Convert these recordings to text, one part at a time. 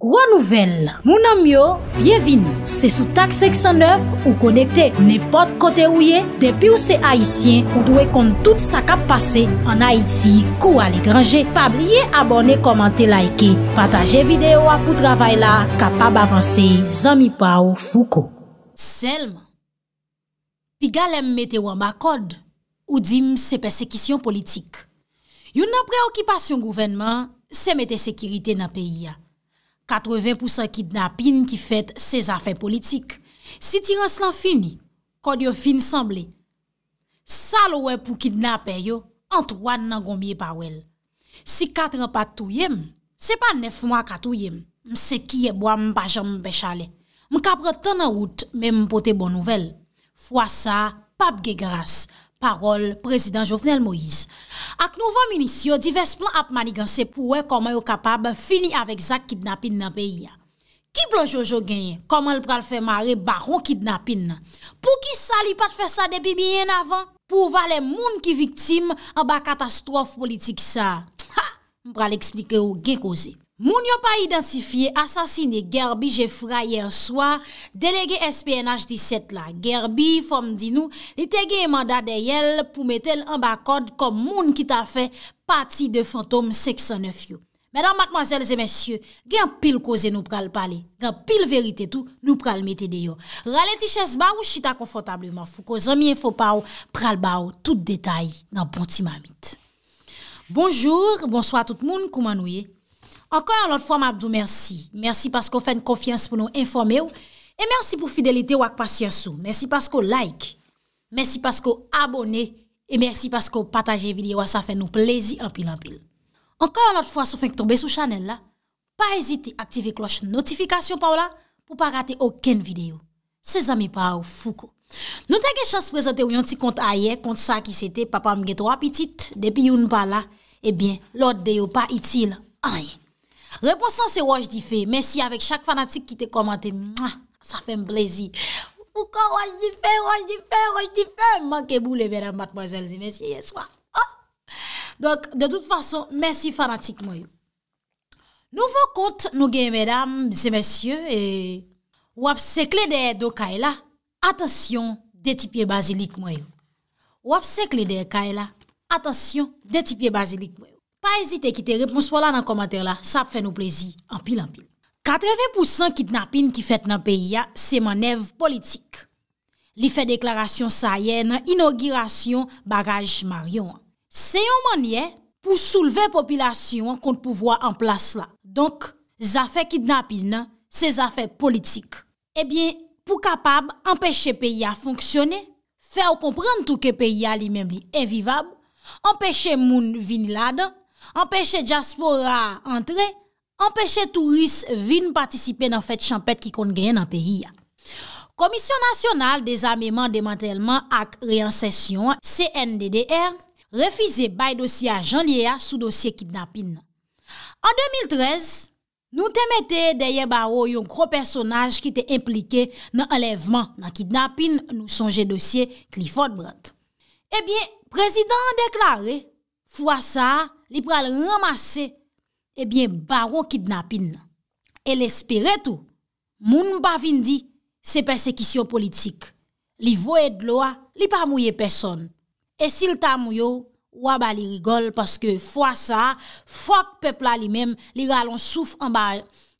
Gwa nouvel, mounan myo, bievin, se sou tak 609 ou konekte nepot kote ouye, depi ou se Haitien ou dwe kont tout sa kap pase an Haiti kou al ekranje. Pabriye abone, komante, laike, pataje videyo apou travay la, kapab avanse, zami pa ou fouko. Selm, pigalem mete wamba kod ou dim se persekisyon politik. Yon nan preokipasyon gouvenman se mete sekirite nan peyi ya. 80% kidnapin ki fet se zafen politik. Si tiran slan fini, kod yo fin sanble. Sa lo we pou kidnapen yo, antouan nan gomye pa wel. Si katre pat touyem, se pa nef mwa katouyem. Mse kiye boan mbajan mbe chale. Mkapre ton an wout, men mpote bon nouvel. Fwa sa, pap ge geras. Parol, Prezident Jovenel Moïse. Ak nouvan minisyon, divers plan ap manigan se pouwe koman yo kapab fini avèk zak kidnapin nan peyi ya. Ki blon Jojo genye, koman l pral fè mare baron kidnapin nan? Pou ki sa li pat fè sa debi miyen avan? Pou va le moun ki viktim an ba katastrof politik sa? Ha! Mpral explike ou gen koze. Moun yo pa identifiye asasini Gerbi Jefra yerswa, delege SPNH 17 la. Gerbi, fom di nou, li tege emanda de yel pou metel an bakod kom moun ki ta fe pati de fantom 609 yo. Mèdan matmoazèl zè mèsyè, gen pil koze nou pral pale, gen pil verite tou nou pral mete de yo. Ralè ti chèz ba ou chita konfotableman, fou ko zèmye fò pa ou pral ba ou, tout detay nan bonti mamit. Bonjour, bonsoit tout moun, kouman ouye? Ankon an lot fwa mabdou mersi, mersi pasko fèn konfians pou nou informe ou, e mersi pou fidelite ou ak pasyansou, mersi pasko like, mersi pasko abone, e mersi pasko pataje videyo a sa fè nou plezi anpil anpil. Ankon an lot fwa sou fèn ki tombe sou chanel la, pa ezite aktive kloche notifikasyon pa ou la pou pa rate oken videyo. Se zami pa ou fuko. Nou te ge chans prezante ou yon ti kont a ye, kont sa ki se te, papa mge to apitit, depi yon pa la, e eh bien, lot de yo pa itil a yon. Reponsan se waj di fe, mèsi avèk chak fanatik ki te komante, mwa, sa fèm blazi. Fou ka waj di fe, waj di fe, waj di fe, manke bou le mèdam matmozèl zi mèsi yeswa. Donk, de dout fason, mèsi fanatik mwen. Nou fò kont nou gen mèdam, zè mèsyè, wap se kle de e do ka e la, atasyon detipye bazilik mwen. Wap se kle de e ka e la, atasyon detipye bazilik mwen. pa ezite ki te repons pou la nan komater la, sa ap fè nou plezi, anpil anpil. 80% kidnapin ki fèt nan peyi ya, se manèv politik. Li fè deklarasyon sa yè nan inaugurasyon bagaj maryon. Se yon manye, pou souleve populasyon kont pouvoi anplas la. Donk, zafè kidnapin nan, se zafè politik. Ebyen, eh pou kapab empèche peyi ya fonksyonè, fè ou komprèn tou ke peyi ya li mèm li envivab, empèche moun vinilade, empèche Djaspora entre, empèche touriste vin patisipe nan fèt champèd ki kon gèyen nan peri ya. Komisyon nasyonal dezamèman demantèlman ak reansesyon CNDDR refize bay dosye a jan liye ya sou dosye kidnapin nan. An 2013, nou temete deye baro yon kro personaj ki te implike nan enlèvman nan kidnapin nou sonje dosye Clifford Brandt. Ebyen, eh prezident an deklare, fwa sa... li pral ramase, ebyen eh baron kidnapin. El espere tou, moun mba vindi se persekisyon politik. Li voe dloa, li pa mouye person. E sil ta mouyo, waba li rigol, paske fwa sa, fwa pepla li men, li ralonsouf anba,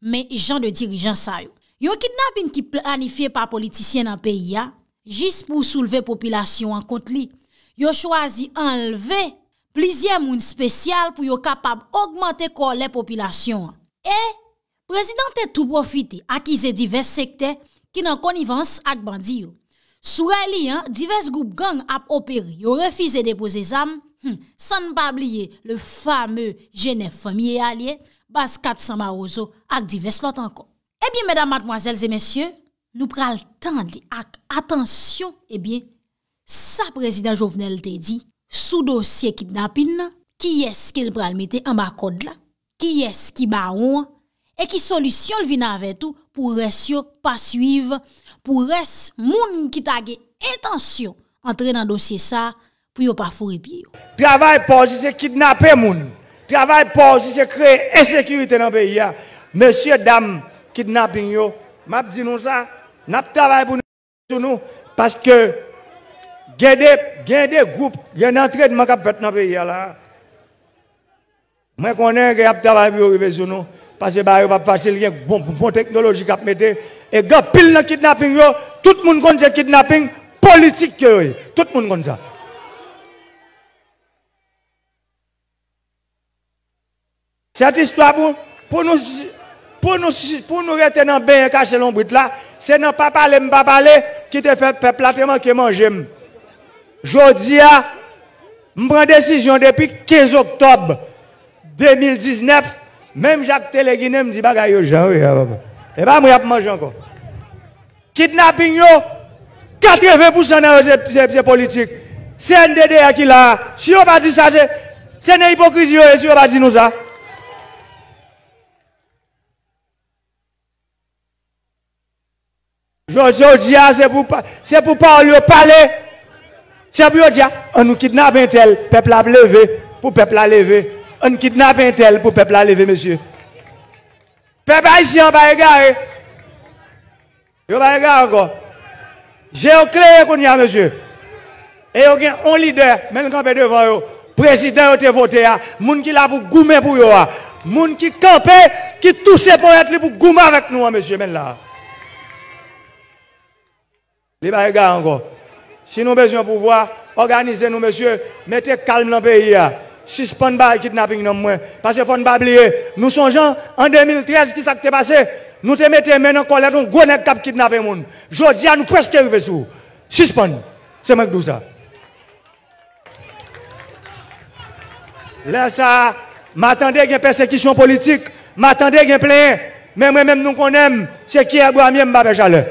men jan de dirijan sa yo. Yo kidnapin ki planifiye pa politisyen an peyi ya, jis pou souleve populasyon an kont li. Yo chwazi anleve, plizye moun spesyal pou yo kapab augmante kor le popilasyon an. E, prezident te tou profite akize divers sekte ki nan konivans ak bandi yo. Sou re li an, divers goup gang ap operi yo refize depoze zam, hmm, san bab liye le fameu jenef fomiye alye, bas kat samaroso ak divers lot anko. E biye, medan madmoazelze mesye, nou pral tan di ak atansyon, e biye, sa prezident jovenel te di, Sou dosye kidnapin nan, ki yes ke l pralmite an bakod la, ki yes ki baron, e ki solisyon l vina avet ou pou res yo pa suyv, pou res moun ki tagye etansyon entre nan dosye sa pou yo pa fure pi yo. Travay pou jise kidnapen moun, travay pou jise kre esekirite nan peyi ya, monsye dam kidnapin yo, map di nou sa, nap travay pou nou, nap travay pou nou, paske... Gen de, gen de goup, gen entred man kap fet nan peye la. Mwen konen ki ap tabay bi yo rive sou nou. Pase ba yo pap fasil gen bon teknoloji kap mette. E gen pil nan kidnapping yo, tout moun kon se kidnapping, politik ki yo yo. Tout moun kon sa. Set istwa bon, pou, pou nou rete nan benye kache lombrit la, se nan papale m papale ki te fe plateman ki manje m. Jodia, je prends décision depuis 15 octobre 2019. Même Jacques Téléguiné me dit bagaille aux gens. Oui, Et ah, pas eh ben, moi, je manger encore. Kidnapping, 80% ces politiques. C'est NDD qui là, Si on pas dit ça, c'est une hypocrisie. Si on pas dit nous ça. Jodia, c'est pour, pour parler c'est pour dire, on nous kidnappe un tel, peuple a levé, pour peuple a levé. On kidnappe un tel, pour peuple a levé, monsieur. Peuple haïtien, pas égaré. Yo pas égaré encore. J'ai créé qu'on y a, monsieur. Et y a un leader, même quand on devant eux, président qui a voté, moun qui l'a pour goumer pour eux, hein. moun qui campé, qui touche pour être pour goumer avec nous, hein, monsieur, même là. Les pas encore. Si nous avons besoin de pouvoir, organisez-nous, messieurs, mettez calme dans le pays. Suspendez le kidnapping dans moi. Parce qu'il ne faut pas oublier, nous gens, en 2013, qui s'est passé Nous te mettons maintenant en colère, nous gros nèg kidnapper vous dis, nous presque arrivés sous. Suspend. C'est moi qui ça. Là ça, m'attendais une persécution politique, m'attendais une plainte. Mais moi-même nous connaissons, ce qui est même Mbappé Chaleur.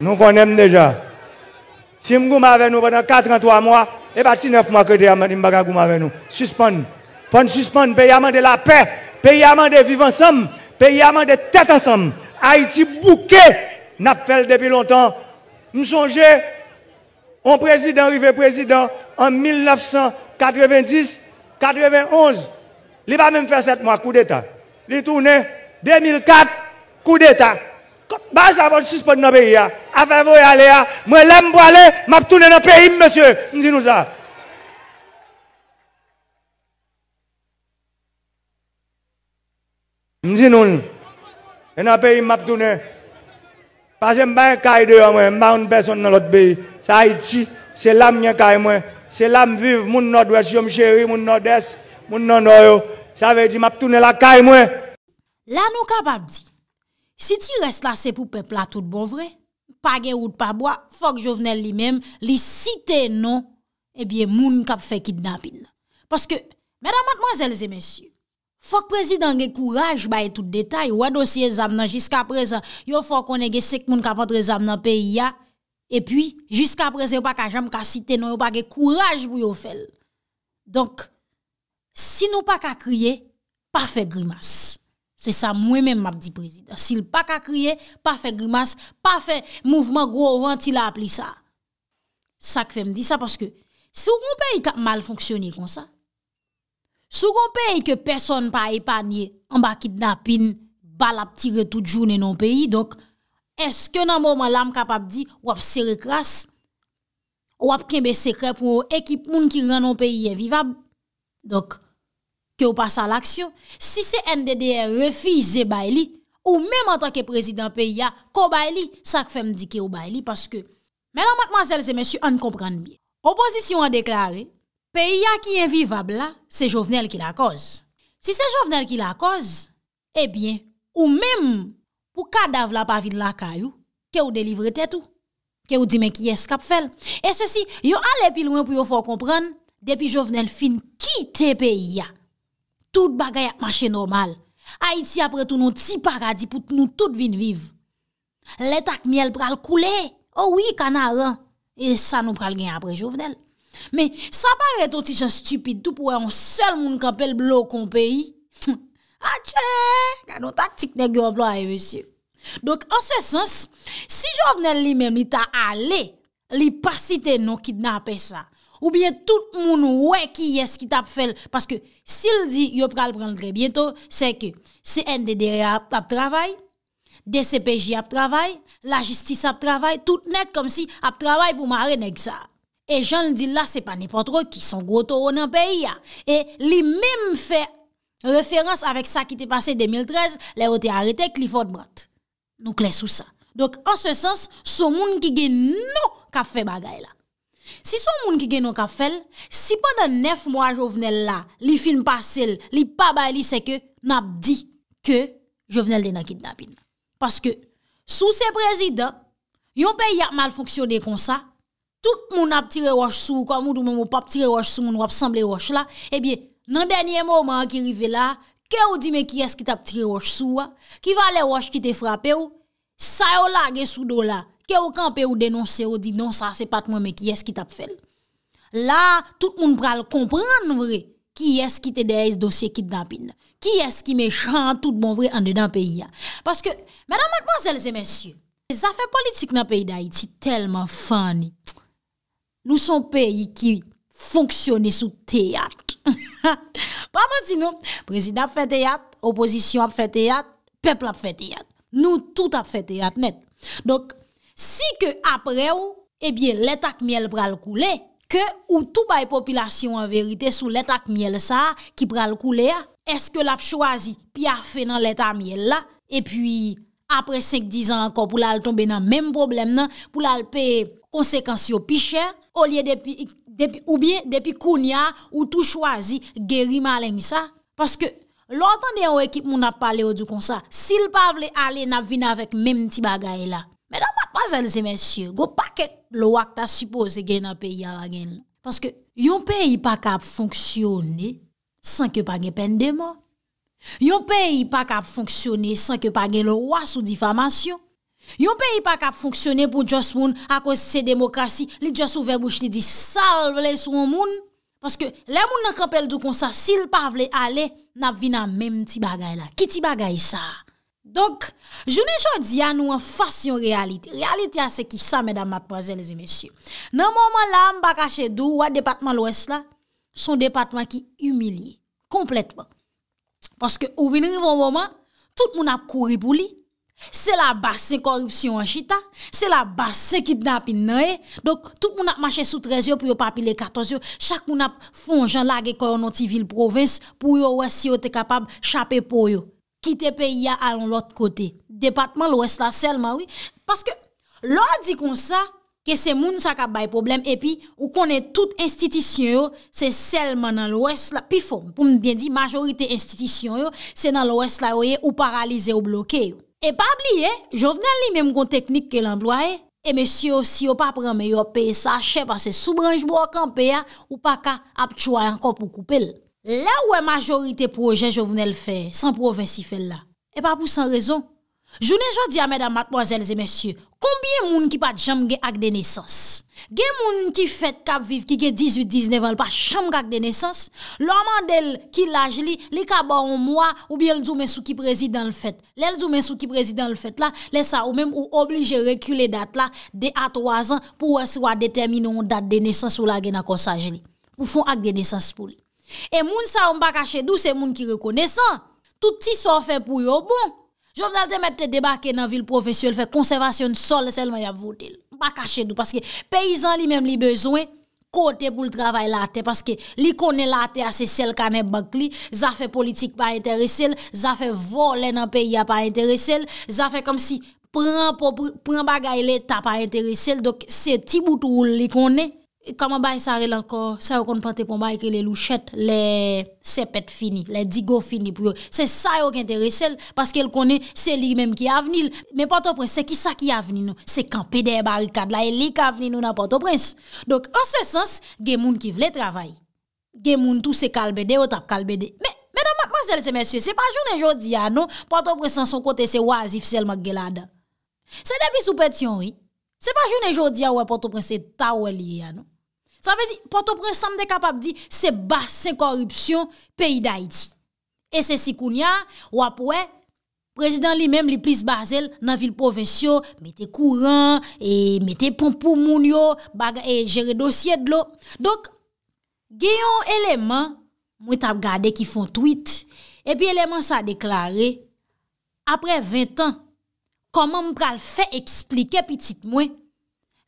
Nous connaissons déjà. Si nous sommes avec nous pendant 4 ans, 3 mois, et pas 9 mois que nous sommes avec nous. Suspendre. Pour suspendre, pays de la paix, pays de vivre ensemble, pays de tête ensemble. Haïti bouquet, n'a fait depuis longtemps. Nous souviens, on président, arrivé président, en 1990, 91, il va même faire 7 mois coup d'État. Il tourne 2004, coup d'État. Bas avot sispot nan peyi ya. Afen vou yale ya. Mwen lem pou ale, map toune nan peyi mwen se. Mzi nou sa. Mzi nou. E nan peyi map toune. Pase mwen baye kay deyo mwen, mwen baye un person nan lot peyi. Sa iti, se lam nye kay mwen. Se lam viv, moun nan dwe si yom cheri, moun nan des, moun nan doyo. Sa vey di map toune la kay mwen. La nou kapab di, Si ti res la se pou pepla tout bon vre, pa ge ou d'pa bwa, fok jo vnen li mem, li site non, ebyen moun kap fe kidnabin. Paske, mèdamakman zèl zè mèsyou, fok prezidant ge kouraj baye tout detay, wè dosye zam nan, jiska prez, yo fok one ge sek moun kapotre zam nan pe ya, e pwi, jiska prez yo pa ka jam ka site non, yo pa ge kouraj bou yo fel. Donk, si nou pa ka kriye, pa fe grimas. Se sa mwen men map di prezida. Sil pa ka kriye, pa fe grimas, pa fe mouvman gwo ouan ti la ap li sa. Sa ke fe mdi sa, paske sou kon pey ka mal fonksyonye kon sa. Sou kon pey ke peson pa epanye, anba kidnapin, bal ap tire tout jounen nou peyi, donk, eske nan mouman lam kap ap di wap sere kras, wap kenbe sekre pou ekip moun ki ren nou peyi evivab, donk. kè ou passa l'aksyon, si se NDDR refize bay li, ou mèm an tanke prezident peyi ya, ko bay li, sa k fèm di kè ou bay li, paske, mè nan matman zèl zè mèsyou an kompran bi, oposisyon an deklarè, peyi ya ki yon vivab la, se jovenel ki la koz. Si se jovenel ki la koz, ebyen, ou mèm, pou kadav la pavid la kayou, kè ou delivre tèt ou, kè ou di men ki yon eskap fèl. E se si, yo ale pil ouen pou yo fò kompran, depi jovenel fin ki te peyi ya, Tout bagay ak mache normal. Ha iti apre tou nou ti paradis pou nou tout vin viv. Le tak miel pral koule. Oh Ouwi, kana ran. E sa nou pral gen apre jovenel. Me, sa pare ton ti jan stupide tou pouwe an sel moun kapel blokon peyi. Ache, gano tak tikne gyo vlo a e vese. Donk, an se sens, si jovenel li men ni ta ale, li pasite nou kidnapè sa. Ou byen tout moun wè ki yè skit ap fèl. Paske si l di yo pral prendre bientò, se ke CNDD ap travay, DCPJ ap travay, la jistis ap travay, tout net kom si ap travay pou ma renek sa. E jan l di la se pa nipotro ki son groto ou nan peyi ya. E li mèm fè referans avèk sa ki te pase 2013, lè o te arete klifot brant. Nou kles ou sa. Donk an se sens, sou moun ki gen nou kap fè bagay la. Si son moun ki genon ka fel, si pandan nef mwa jo venel la, li film pa sel, li pa bay li seke, nap di ke jo venel dena kidnabin. Paske sou se prezident, yon pe yak mal foksyone kon sa, tout moun ap tire wosh sou, kwa moun doun moun pa tire wosh sou, moun wap semble wosh la, e eh biye nan denye mouman ki rive la, ke ou di me ki eski tap tire wosh sou, ki va le wosh ki te frape ou, sa yo la ge sou do la. ke ou kan pe ou denonser ou di, non sa se pat mwen me ki es ki tap fel. La, tout moun pral kompran vre, ki es ki te dey se dosye ki tap in. Ki es ki me chan tout moun vre an dey dan peyi ya. Paske, mena madman zelze mensyu, zafè politik nan peyi da iti, telman fani. Nou son peyi ki, fonksyoni sou teyat. Pa man ti nou, prezident ap fe teyat, oposisyon ap fe teyat, pepl ap fe teyat. Nou tout ap fe teyat net. Dok, Si ke apre ou, ebyen letak miel pral koule, ke ou tou baye popilasyon an verite sou letak miel sa ki pral koule, eske lap chwazi pi afe nan letak miel la, e pi apre 5-10 an akor pou lal tombe nan menm problem nan, pou lal pe konsekansyo pi chen, ou liye depi koun ya ou tou chwazi geri malen ni sa. Paske lontan de ou ekip moun ap pale ou du kon sa, sil pavle ale nap vina vek menm ti bagay la. Mè nan mat wazal zemensye, go paket lo wak ta suppose gen apè yal agen. Paske yon pe yi pa kap fonksyonè san ke pa gen pendemo. Yon pe yi pa kap fonksyonè san ke pa gen lo wak sou difamasyon. Yon pe yi pa kap fonksyonè pou jos moun akos se demokrasi, li jos ouve boujne di salve le sou moun. Paske le moun nan kapel do konsa, sil pa vle ale, nan vina mem ti bagay la. Ki ti bagay sa? Donk, jounen chan diyan nou an fasyon realiti. Realiti an se ki sa, mèdam, mademoiselles et messieurs. Nan mouman la, m baka chedou, wè depatman lwes la, son depatman ki humiliè, kompletman. Paske ou vinri voun mouman, tout moun ap kouri pou li, se la basse korupsyon an chita, se la basse kidnap in nèye, donk, tout moun ap mache sou trezyon pou yo papile katozyon, chak moun ap fonjan la ge koronoti vil province pou yo wè si yo te kapab chapè pou yo. Ki te pe ya alon lot kote. Depatman lwes la selman wye. Paske, lwa di kon sa, ke se moun sakabay problem. Epi, ou konen tout institisyon yo, se selman nan lwes la. Pifo, pou mwen di, majorite institisyon yo, se nan lwes la wye ou paralize ou bloke yo. E pa bliye, jo vnen li menm kon teknik ke l'enblwa e. E men si yo si yo pa preme yo peye sa, che pa se soubranj bo akampe ya, ou pa ka ap chwa yanko pou koupe lw. La ou e majorite proje je vounel fè, san provensi fè la, e pa pou san rezon, jounen jan di a mèdam matmoazèl zè mèsyè, konbyè moun ki pat jam ge ak denesans, ge moun ki fèt kap viv ki ge 18-19 an lpa, jam ge ak denesans, lòman del ki laj li, li ka ba bon ou mwa ou bi el djoumè sou ki prezid dans l fèt, lèl djoumè sou ki prezid dans l fèt la, lè sa ou mèm ou oblige rekulè dat la, de a 3 an pou wè si wè determine ou dat denesans ou la gen a konsaj li, pou fon ak denesans pou li. E moun sa ou mba kache dou se moun ki rekonesan Touti sa ou fe pou yo bon Jom nan te mette te debake nan vil profesyon Fe konservasyon sol sel may avote Mba kache dou Paske peyizan li menm li bezwen Kote pou l travay late Paske li kone late a se sel kane bank li Za fe politik pa interesel Za fe volen an pey ya pa interesel Za fe kom si pren bagay le ta pa interesel Dok se ti boutou ou li kone Kama bay sa re lan ko, sa yo konpante pon bay ki le louchet, le sepet fini, le digo fini pou yo. Se sa yo ki entere sel, paske el kone, se li menm ki avenil. Men Port-au-Prince, se ki sa ki avenil nou? Se kampe de barikad la, e li ka avenil nou nan Port-au-Prince. Dok, an se sens, gen moun ki vle travay. Gen moun tou se kalbede, ou tap kalbede. Men, menan, mansel se mensye, se pa jounen jodi ya nou, Port-au-Prince san son kote se wazif sel mag gela da. Se debi sou pet yon ri, se pa jounen jodi ya wè Port-au-Prince, se ta wè li ya nou. Sa ve di, Port-au-Prince sa m de kapap di, se basen korupsyon peyi d'Haïti. E se si kounya, wapwe, prezident li mèm li plis bazel nan vil povensyon, mette kouran, et mette pompou moun yo, baga, et jere dosyed lo. Dok, geyon eleman, mwen tab gade ki fon tweet, epi eleman sa deklare, apre 20 an, koman m pral fe eksplike pitit mwen,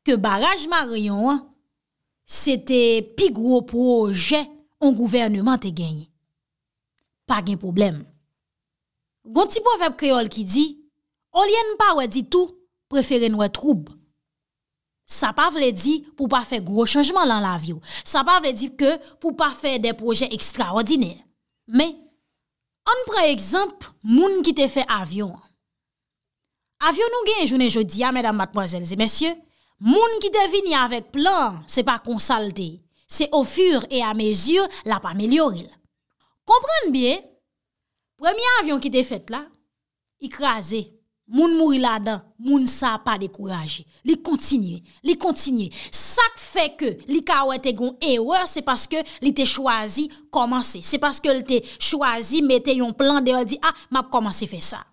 ke baraj maryon an, Se te pi gro proje on gouvernement te genye. Pa gen problem. Gon ti pou avèp kreol ki di, olyen mpa wè di tou preferen wè troub. Sa pa vle di pou pa fè gro chanjman lan l'avyon. Sa pa vle di pou pa fè de proje ekstraordinè. Men, an pre ekzamp moun ki te fè avyon. Avyon nou gen jounen jodi ya, mèdam matmozèl zè mèsyè, Moun ki devini avèk plan, se pa konsalte, se o fur e a mezur la pa amelyoril. Kompran biye, premi avyon ki te fet la, ikraze, moun mouri la dan, moun sa pa dekouraje. Li kontinye, li kontinye, sak fe ke li kawete gon ewe, se paske li te chwazi komanse. Se paske li te chwazi, mette yon plan deyo, di a, ah, map komanse fe sa.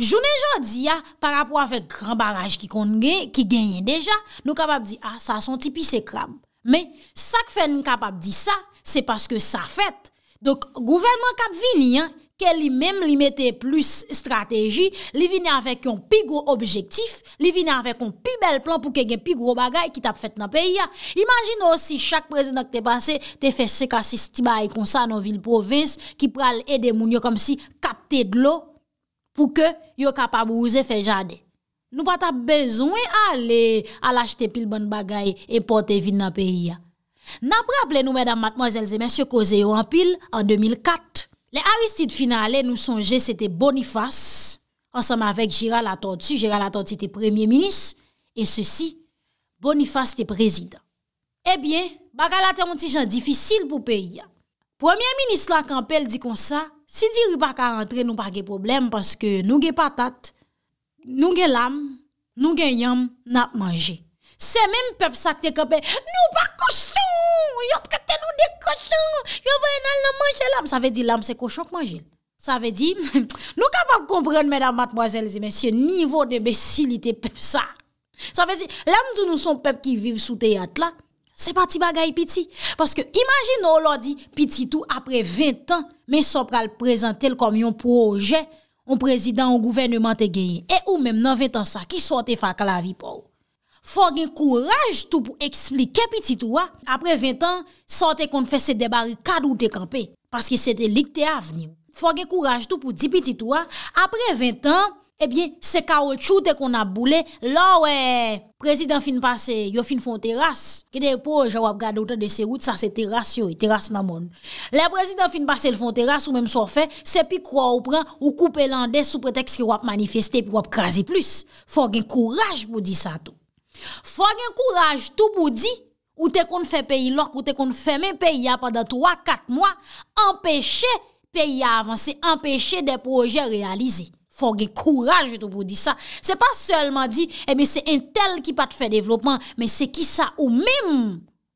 Jounen jan di ya, par rapport avèk gran bagaj ki kon gen, ki genyen deja, nou kapap di, a, ah, sa son tipi se krab. Men, sa k fèn nou kapap di sa, se paske sa fèt. Dok, gouvernment kap vini, ke li mèm li mette plus strategi, li vini avèk yon pi gro objektif, li vini avèk yon pi bel plan pou ke gen pi gro bagaj ki tap fèt nan peyi ya. Imagin nou si chak prezident ak te panse, te fè se ka si stibaye kon sa nan vil provins, ki pral edè moun yo kom si kap te dlo. pou ke yo kapab ouze fe jade. Nou pata bezoun e ale alachete pil bon bagay e pote vin nan peyi ya. Nan praple nou, mèdam matmozèlze, mèsyo koze yo an pil an 2004, le aristide finalè nou sonje, sète Boniface, ansam avèk Giral Atontu, Giral Atontu te premye minis, e sèsi Boniface te prezident. Ebyen, eh bagalate moun ti jan difisil pou peyi ya. Premye minis la kampel di kon sa, Si diri bak a rentre nou pa ge problem paske nou ge patat, nou ge lam, nou ge yam nan manje. Se men pep sak te kapen nou pa kousou, yot katen nou de kousou, yon vwen nan nan manje lam. Sa ve di lam se kousou k manje. Sa ve di nou kapap kompren menam matmoazel se men se nivou de besilite pep sa. Sa ve di lam di nou son pep ki vive sou te yat la. Se pati bagay piti. Paske imajin nou lodi piti tou apre 20 an men so pral prezentel kom yon proje yon prezident yon gouvenement te genye. E ou men nan 20 an sa ki sote fak la vi pou. Fok gen kouraj tou pou eksplike piti tou a. Apre 20 an sote kon fese debari kadou de kampe. Paske se te likte avni. Fok gen kouraj tou pou di piti tou a. Apre 20 an... Ebyen, se ka wot choute kon ap boule, la wè, prezident fin pase, yo fin fon teras. Kede epo, jwa wap gade wote de se wote, sa se teras yo, teras nan moun. Le prezident fin pase, l fon teras, ou mèm so fe, se pi kwa ou pran, ou koupe lande sou preteks ki wap manifeste, pi wap krasi plus. Fwa gen kouraj bou di sa tou. Fwa gen kouraj tou bou di, ou te kon fè peyi lòk, ou te kon fè mè peyi ya padan 3-4 mwa, empèche peyi ya avanse, empèche de proje realize. Fongi kouraj joutou pou di sa. Se pa selman di, e eh mi se intel ki pat fè developman, men se ki sa ou mem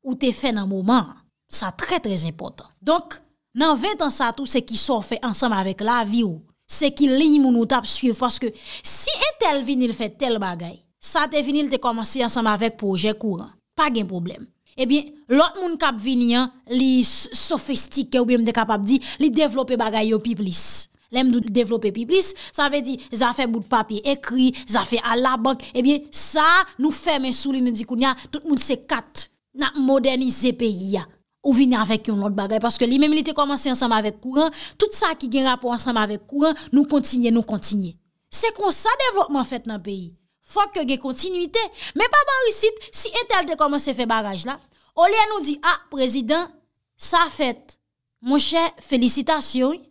ou te fè nan mouman, sa tre trez impotant. Donk, nan 20 ansa tou se ki so fè ansam avèk la vi ou, se ki li moun ou tap suiv, paske si intel vinil fè tel bagay, sa te vinil te komanse ansam avèk pou jè kouran. Pa gen problem. E bi, lot moun kap vinian li sofistike ou bèm de kapap di, li devlopè bagay yo pi plis. Lèm nou devlopè pi plis, sa vè di, zafè bout papye ekri, zafè ala bank, ebyen sa nou fè men sou li nou di kou nyan, tout moun se kat, nan modernize peyi ya. Ou vini anvek yon not bagay, paske li men milite komanse ansam avèk kouran, tout sa ki gen rapo ansam avèk kouran, nou kontinye, nou kontinye. Se kon sa devlopman fèt nan peyi, fòk ke ge kontinuitè, men pa barisit, si entel de komanse fè bagaj la, olè nou di, a, ah, prezident, sa fèt, moun chè, felicitasyon,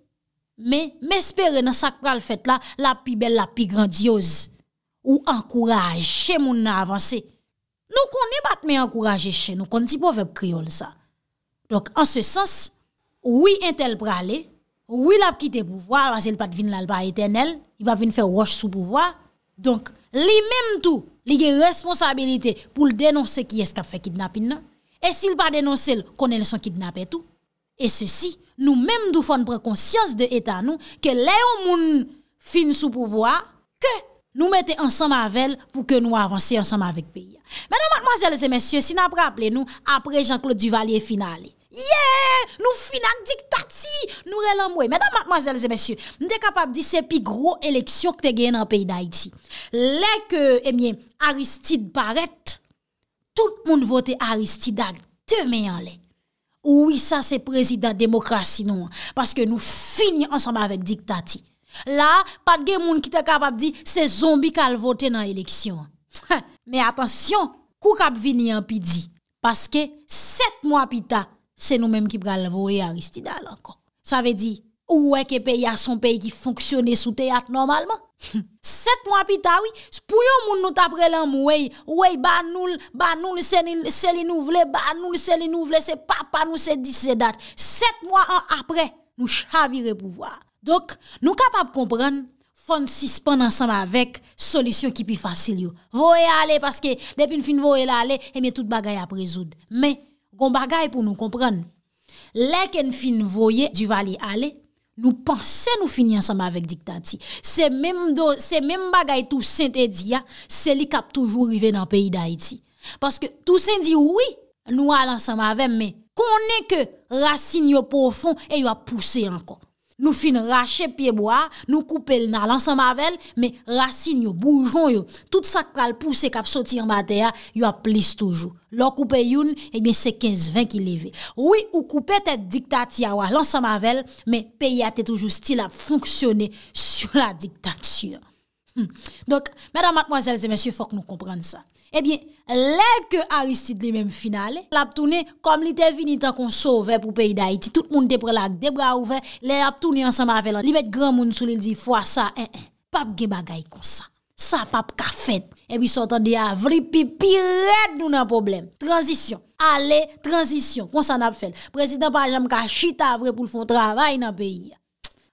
Men, men espere nan sak pral fèt la, la pi bel, la pi grandiyoz. Ou ankouraje chè moun nan avanse. Nou konen bat men ankouraje chè, nou konen si pou vep kriol sa. Donk, an se sens, oui entel prale, oui la pkite pouvwa, wazèl bat vin lalba etenel, yi bat vin fè wosh sou pouvwa. Donk, li menm tou, li gen responsabilite pou l denonse ki eskap fe kidnapin nan. E si l bat denonse l, konen l son kidnap etou. E se si, nou menm dou fon prekonsyans de etan nou ke le ou moun fin sou pouvoa ke nou mette ansanm avèl pou ke nou avansi ansanm avèk peyi. Mèdèm mwazèl zè mèsyè, sin apre aple nou apre Jean-Claude Duvalier finali. Yey! Nou finak diktati! Nou relambwe. Mèdèm mwazèl zè mèsyè, nou de kapab di se pi gro eleksyon ke te gen an peyi da iti. Lè ke, emyen, Aristide Barret, tout moun vote Aristide ag te menyan lè. Ouwi sa se prezident demokrasi nou an, paske nou fini ansamba avèk diktati. La, pat gen moun ki te kap ap di, se zombi kal votè nan eleksyon. Me atensyon, kou kap vini an pi di, paske set mwa pi ta, se nou menm ki pral vore Aristidal an kon. Sa ve di, Ou wey ke peyi a son peyi ki fonksyone sou teyat normalman? Set mwa pi tawe, pou yo moun nou tapre lan mou wey, wey ba noul, ba noul se li nou vle, ba noul se li nou vle, se pa pa nou se di se dat. Set mwa an apre, nou chavire pou vwa. Dok, nou kapap kompren, fon si span ansanm avek, solisyon ki pi fasil yo. Vowe ale, paske le pin fin vowe la ale, eme tout bagay apre zoud. Men, kon bagay pou nou kompren, le ken fin vowe du vali ale, Nou panse nou fini ansem avek dikta ti. Se menm bagay tou sènt e diyan, seli kap toujou rive nan peyi da iti. Paske tou sènt di woui, nou al ansem avek men, konen ke rassin yo pou fon, e yo ap pousse ankon. nous fin racher pied bois, nous couper le ensemble avec, mais racine yo, bourgeon tout ça qui qui cap sortir en il y a plus toujours. L'on coupe youn, eh bien, c'est 15-20 qui levé. Oui, ou coupe tête dictature, l'ensemble avec, mais pays a toujours fonctionné à fonctionner sur la dictature. Hmm. Donc, mesdames, mademoiselles et messieurs, faut que nous comprenions ça. Ebyen, eh lè ke Aristide li mèm final, lè ap toune kom li te vini tan kon sove pou peyi da Haiti. Tout moun te pre lè ak debra ouve, lè ap toune ansan mavelan. Li bet gran moun sou li li di fwa sa, e, e, pap ge bagay kon sa. Sa pap ka fet. Ebyen, eh sotan di avri pi, pi red nou nan problem. Transisyon. Ale, transisyon. Kon san ap fel. Prezident Pajam ka chita avri pou l'fon travay nan peyi.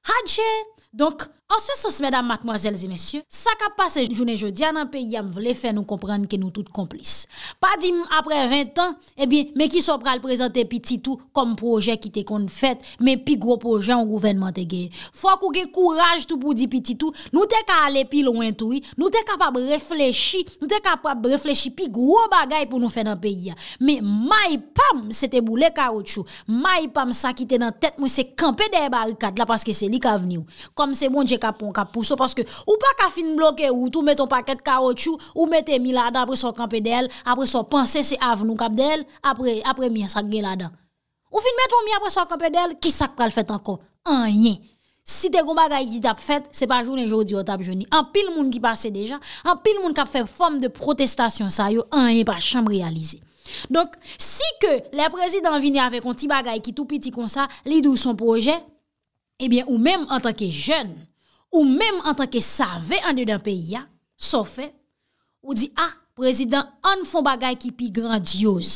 Hadje! Donk, Anse se se mèdam matmoazèl zi mèsyè, sa ka pase jounè jòdia nan peyi am vle fè nou komprèn ke nou tout komplis. Pa di m apre 20 an, ebi, mè ki so pral prezante pi titou kom projè ki te kon fèt, mè pi gro projè an gouvenman te gè. Fò kou ge kouraj tout pou di pi titou, nou te ka ale pi louen toui, nou te kapab reflechi, nou te kapab reflechi pi gro bagay pou nou fè nan peyi ya. Mè may pam se te boule karoutchou, may pam sa ki te nan tèt mwen se kampe de barikad la paske se li ka veni ou. Kom se moun parce que ou pas qu'à fin bloquer ou tout met ton paquet de caoutchouc ou mettez mille après son camp d'elle après son penser c'est avenue cap d'elle après après mien ça là-dedans ou fin mettre mi après son campé d'elle qui ça le fait encore rien si t'es gon qui t'a fait c'est pas journée aujourd'hui on t'a journée en pile monde qui passe déjà en pile monde qui fait forme de protestation ça un rien pas chambre réalisé donc si que les présidents viennent avec un petit bagay qui tout petit comme ça li son projet eh bien, ou même en tant que jeune, Ou menm an tanke save an de eh dan peyi ya, sofe, ou di a, prezident an fon bagay ki pi grandiyoz.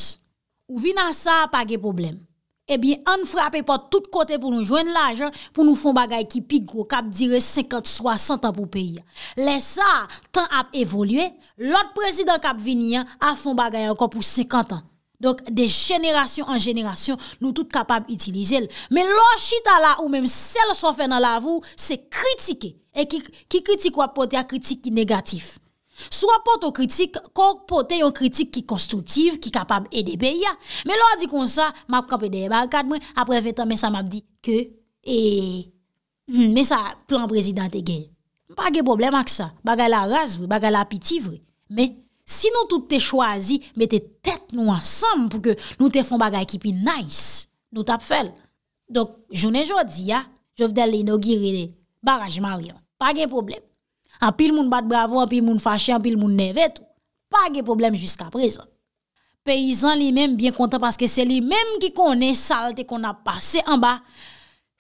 Ou vina sa apage problem. Ebyen an frape pa tout kote pou nou jwenn lajan pou nou fon bagay ki pi gro kap dire 50-60 an pou peyi ya. Le sa, tan ap evolye, lot prezident kap vini a fon bagay an kon pou 50 an. Donk, de jeneration an jeneration, nou tout kapab itilize el. Men lor chita la ou menm sel so fè nan la avou, se kritike. E ki kritik wap pote a kritik negatif. So wap pote o kritik, kon pote yon kritik ki konstrutiv, ki kapab edebe ya. Men lor di kon sa, map kapede e bagad men, apre vetan men sa map di, ke e... Hmm, men sa plan prezident e gen. Mpa ge boblem ak sa, baga la raz vre, baga la piti vre, men... Sinon tout te chwazi, mette tet nou ansam pou ke nou te fon bagay ki pi nice. Nou tap fel. Dok, jounen jodi ya, jow vdel inogiri de barajman ryon. Pa gen problem. An pil moun bat bravo, an pil moun fache, an pil moun nevet. Pa gen problem jiska prezon. Peizan li menm bien kontan paske se li menm ki kone salte kon ap pase anba.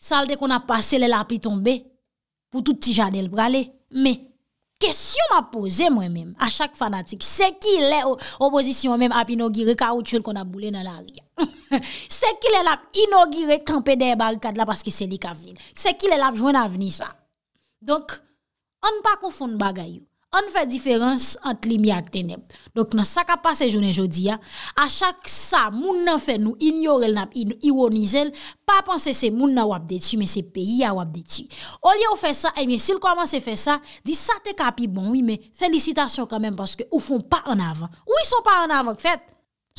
Salte kon ap pase le lapi tombe pou tout ti janel brale. Me. Me. Kèsyon m ap pose mwen mèm a chak fanatik, se ki lè oposisyon mèm ap inogire kaoutchoun kon ap boulè nan la riyan. Se ki lè ap inogire kampè de barikad la paske selik avlin. Se ki lè ap jwen avni sa. Donk, an pa konfon bagayou. an fè diferans ant li mi ak teneb. Dok nan sa ka pase jounen jodi ya, a chak sa, moun nan fè nou, inyorel nan, inyonizel, pa panse se moun nan wap detu, men se peyi ya wap detu. O liye ou fè sa, e miye sil komanse fè sa, di sa te kapi, bon oui, men felicitasyon kamen, paske ou fon pa an avan. Ou yi son pa an avan ki fèt?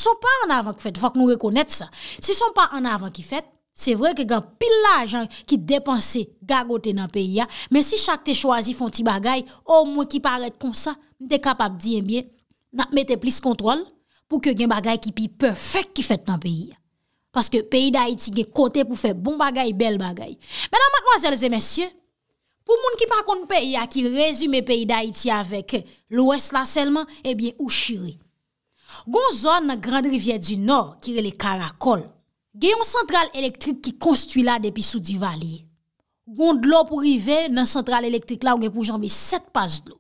Son pa an avan ki fèt, fòk nou rekonèt sa. Si son pa an avan ki fèt, Se vre ke gen pil la jan ki depanse gagote nan peyi ya, men si chak te chwazi fon ti bagay, ou mwen ki paret kon sa, mwen te kapap diye mwen, nan mwete plis kontrol, pou ke gen bagay ki pi perfek ki fet nan peyi ya. Paske peyi da iti gen kote pou fe bon bagay, bel bagay. Men an matmazelze men sye, pou mwen ki pa kon peyi ya ki rezume peyi da iti avek, l'ouest la selman, ebyen ou shire. Gon zon nan grande rivye du nor, kire le karakol, Gen yon sentral elektrik ki konstuit la depi sou di vali. Gon d'lo pou rive nan sentral elektrik la ou gen pou janbi set pas d'lo.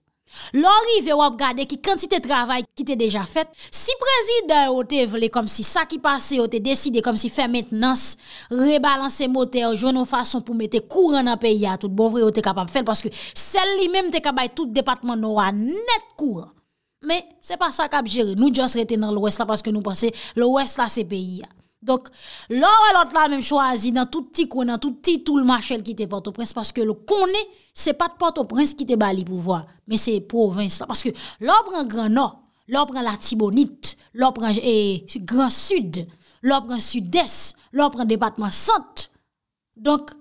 Lo rive wap gade ki kantite travay ki te deja fèt. Si prezidè ou te vle kom si sa ki pase ou te deside kom si fè mètnans, rebalanse motè ou jounou fason pou mète kouran nan peyi ya. Tout bon vre ou te kapab fèl paske sel li mèm te kabay tout depatman nou an net kouran. Me, se pa sa kap jere. Nou djan se reten nan l wèst la paske nou panse l wèst la se peyi ya. Donk, lò wè lòt la mèm chwazi nan tout ti konan, tout ti tout l'machèl ki te porte au prince, paske lò konè, se pat porte au prince ki te bali pou vwa. Mè se province la, paske lò pren Grand Nord, lò pren La Thibonite, lò pren eh, Grand Sud, lò pren Sud-Est, lò pren Depatman Sante. Donk,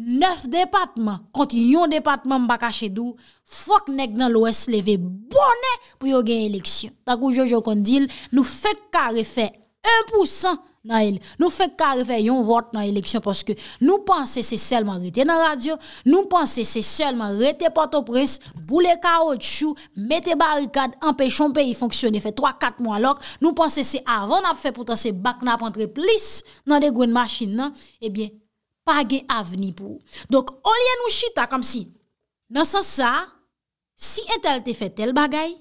neuf depatman, konti yon depatman mba kache dò, fok nek nan l'Ouest leve bonè pou yo gen eleksyon. Takou Jojo kondil, nou fek karefe e, 1% nan el, nou fe kar ve yon vot nan eleksyon, poske nou panse se selman rete nan radyo, nou panse se selman rete patoprens, boule kaoutchou, mette barikad, anpechon pe yi fonksyone, fe 3-4 mwan lak, nou panse se avon ap fe potan se bakna ap antre plis nan de gwen machin nan, ebyen, page avni pou. Dok, olye nou chita kam si, nan san sa, si entel te fe tel bagay,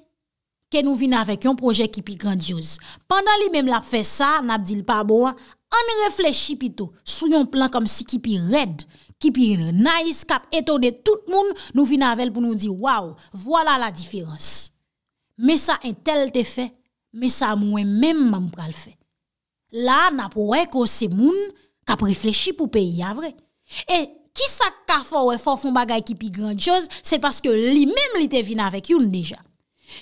ke nou vina avek yon proje kipi grandioz. Pandan li mem lap fe sa, nap dil pa bo an, an reflechi pito, sou yon plan kom si kipi red, kipi nice, kap etode tout moun, nou vina avek pou nou di, waw, wala la difirans. Me sa entel te fe, me sa mwen mem mam pral fe. La nap wè ko se moun, kap reflechi pou pe yavre. E, ki sa ka fò wè fò fon bagay kipi grandioz, se paske li mem li te vina avek yon deja.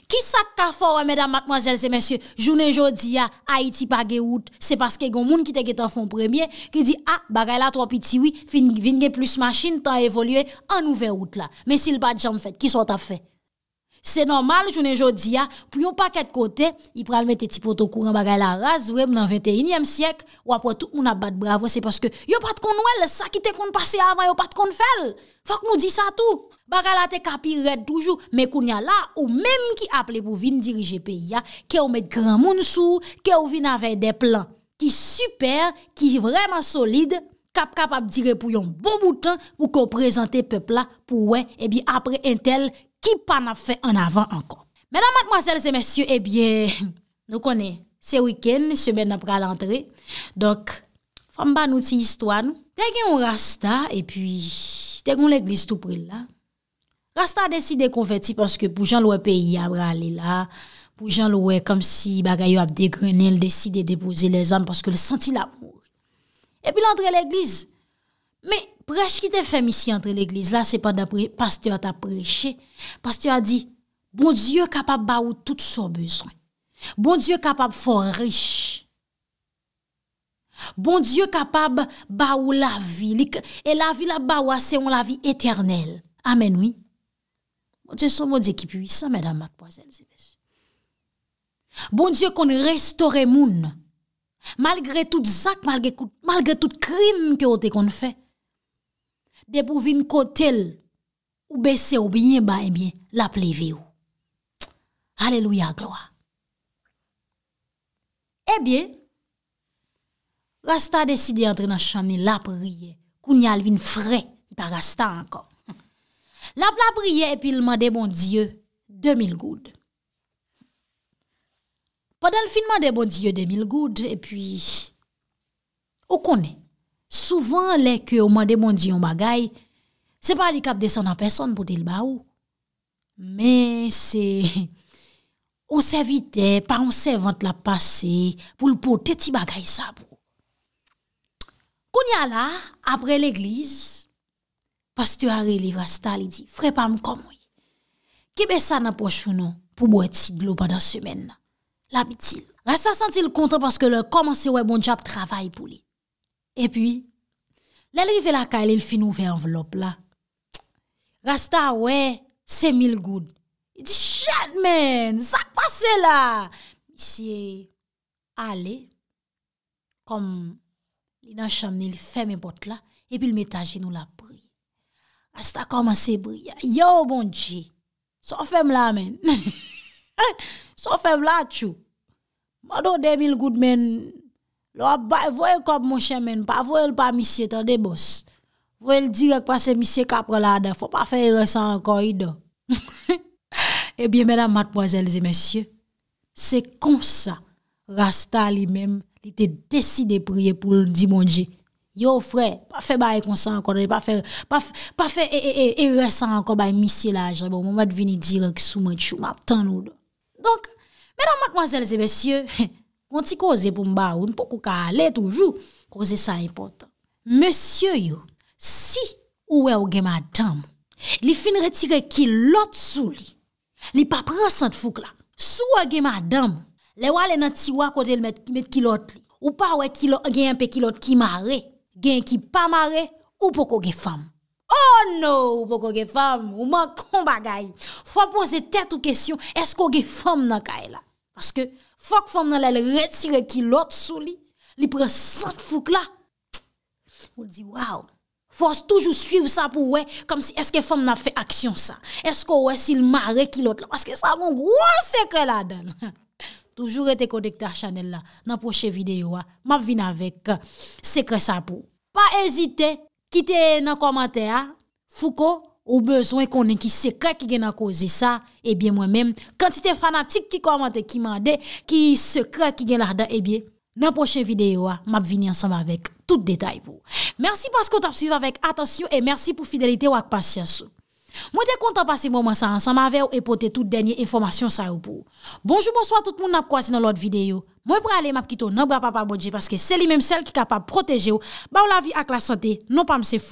Qui ça fait, mesdames, mademoiselles et messieurs, journée jour, à Haïti pas route, c'est parce que des gens qui te en fond premier qui dit ah bagay là, trop petit oui, fin vin plus machine tant évolué en nouvelle route là. Mais s'il pas de en fait, qui soit à fait Se normal, jounen jodi ya, pou yon paket kote, yi pral mette ti poto kouren bagay la raz, vwèm nan 21e siyek, wapwa tout moun ap bat bravo, se paske yon pat kon wèl, sa ki te kon pase avan, yon pat kon fel. Fak nou di sa tout. Bagay la te kapi red toujou, men koun ya la, ou menm ki aple pou vin dirije pe ya, ke ou mette kran moun sou, ke ou vin avey de plan, ki super, ki vreman solide, kap kap ap dire pou yon bon boutan, pou komprezante pepla, pou wè, ebi apre entel, ki pa na fe an avan ankon. Menan matmoselle se mesye, ebyen, eh nou konen, se wiken, semen apra lantre, dok, fam ba nou ti histwa nou, te gen yon rasta, epyi, te gen yon leglis tout pril la, rasta desi de konfeti, paske pou jan loue peyi yabra li la, pou jan loue kom si bagayou ap degrenil, desi de depoze le zan, paske le senti la mou. Epyi lantre leglis, me, prêche qui te fait ici entre l'église là, c'est pas d'après pasteur t'a prêché. Pasteur a dit bon Dieu capable ba ou tout son besoin. Bon Dieu capable fort riche. Bon Dieu capable de ou la vie et la vie là c'est la vie éternelle. Amen oui. Bon Dieu son bon Dieu qui puissant mesdames Bon Dieu qu'on restaure moun. Malgré tout ça malgré, malgré tout crime que on fait. depo vin kotel ou bese ou binyen ba e eh bie la plevi ou aleluya gloa e eh bie rasta deside entre nan chan ni la priye kou nyal vin fre la priye epilman de bon dieu 2000 goud padal finman de bon dieu 2000 goud e pi ou konen Souvan le ke ouman demondi yon bagay, se pa li kap desan an person pou tel ba ou. Men se, ou se evite, pa ou se evante la pase pou l pou teti bagay sa pou. Koun ya la, apre l'eglise, pastyoare li rasta li di, frepam kom woy. Kibe sa nan pochounan pou bo eti dlo padan semen nan. La bitil, la sa sentil kontan paske lor komanse woy bon jab travay pou li. E pi, lè li ve la ka, lè li fin ouve envelop la. Rasta, wè, se mil goud. Di, chat men, sa pase la. Di, siye, ale, kom, li nan chamne, li fèm e bot la, e pi l'me taje nou la brie. Rasta koman se brie, yo bon diye, so fèm la men, so fèm la chou. Mwado de mil goud men, Lo a bay, voye l kop moun chèmen, pa voye l pa misye tan debos. Voye l direk pa se misye kapre la da, fò pa fè y resan akon y do. E biye menam matmwazèl zè mèsyè, se konsa rasta li mèm li te deside priye pou l dimonje. Yo frè, pa fè baye konsan akon, pa fè y resan akon baye misye la, jè bon, mou mwen vini direk sou mwen chou map tan nou do. Donk, menam matmwazèl zè mèsyè, he, Konti koze pou mba ou, npo kou ka ale toujou, koze sa impotant. Monsye yo, si ouwe ouge madam, li fin retire kilot sou li, li pa prensan tfouk la, sou ouge e madam, le wale nan ti wakote met kilot li, ou pa ouwe gen yon pe kilot ki mare, gen ki pa mare, oupo kouge fam. Oh no, oupo kouge fam, ouman kon bagay. Fwa pose tet ou kesyon, esko kouge fam nan kaela? Paske, Fok fòm nan lè lè retire ki lòt sou li. Li pre sènt fòk la. Moun di waw. Fòs toujou suiv sa pou wè. Kom si eske fòm nan fè aksyon sa. Esko wè si lè ma re ki lòt la. Paskè sa moun gro sèkre la den. Toujou rete kodekta chanel la. Nan poche videyo wè. Map vin avèk. Uh, sèkre sa pou. Pa ezite. Kite nan komante a. Fòk o. ou bezwen konen ki sekre ki gen a kozi sa, ebyen mwen men, kantite fanatik ki komante ki mande, ki sekre ki gen larda, ebyen, nan poche videyo a, map vini ansanm avek, tout detay pou. Mersi paske ou tap suiv avek, atasyon, e mersi pou fidelite ou ak pasyansou. Mwen te kontan pasi mwen sa ansanm avek, ou epote tout denye informasyon sa ou pou. Bonjou, bonsoy, tout moun nap kwasi nan lot videyo. Mwen pre ale map kito, nan bra pa pa bonje, paske se li menm sel ki kapab proteje ou, ba ou la vi ak la sante, non pa mse f